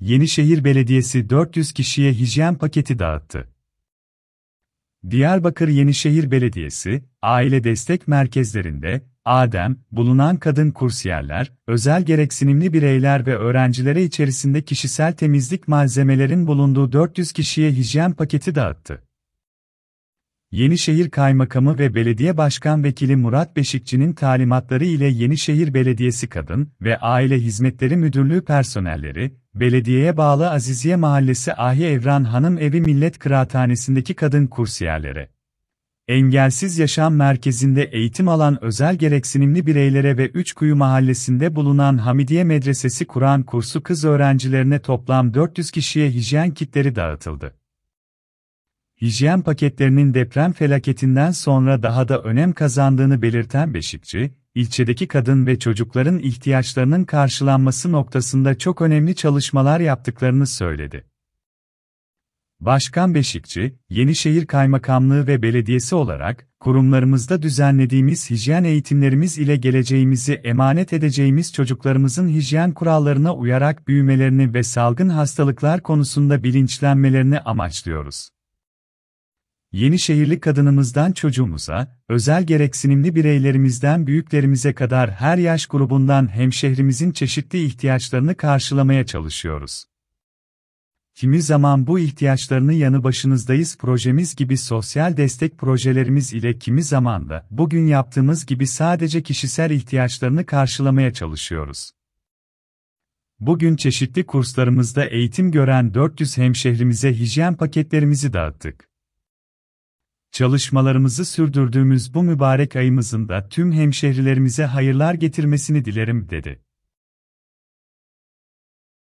Yenişehir Belediyesi 400 kişiye hijyen paketi dağıttı. Diyarbakır Yenişehir Belediyesi, aile destek merkezlerinde, Adem, bulunan kadın kursiyerler, özel gereksinimli bireyler ve öğrencilere içerisinde kişisel temizlik malzemelerin bulunduğu 400 kişiye hijyen paketi dağıttı. Yenişehir Kaymakamı ve Belediye Başkan Vekili Murat Beşikçi'nin talimatları ile Yenişehir Belediyesi Kadın ve Aile Hizmetleri Müdürlüğü personelleri, belediyeye bağlı Aziziye Mahallesi Ahi Evran Hanım Evi Millet Kıraathanesi'ndeki kadın kursiyerlere, Engelsiz Yaşam Merkezi'nde eğitim alan özel gereksinimli bireylere ve Üçkuyu Mahallesi'nde bulunan Hamidiye Medresesi Kur'an kursu kız öğrencilerine toplam 400 kişiye hijyen kitleri dağıtıldı hijyen paketlerinin deprem felaketinden sonra daha da önem kazandığını belirten Beşikçi, ilçedeki kadın ve çocukların ihtiyaçlarının karşılanması noktasında çok önemli çalışmalar yaptıklarını söyledi. Başkan Beşikçi, Yenişehir Kaymakamlığı ve Belediyesi olarak, kurumlarımızda düzenlediğimiz hijyen eğitimlerimiz ile geleceğimizi emanet edeceğimiz çocuklarımızın hijyen kurallarına uyarak büyümelerini ve salgın hastalıklar konusunda bilinçlenmelerini amaçlıyoruz. Yenişehirli kadınımızdan çocuğumuza, özel gereksinimli bireylerimizden büyüklerimize kadar her yaş grubundan hemşehrimizin çeşitli ihtiyaçlarını karşılamaya çalışıyoruz. Kimi zaman bu ihtiyaçlarını yanı başınızdayız projemiz gibi sosyal destek projelerimiz ile kimi zaman da bugün yaptığımız gibi sadece kişisel ihtiyaçlarını karşılamaya çalışıyoruz. Bugün çeşitli kurslarımızda eğitim gören 400 hemşehrimize hijyen paketlerimizi dağıttık. Çalışmalarımızı sürdürdüğümüz bu mübarek ayımızın da tüm hemşehrilerimize hayırlar getirmesini dilerim dedi.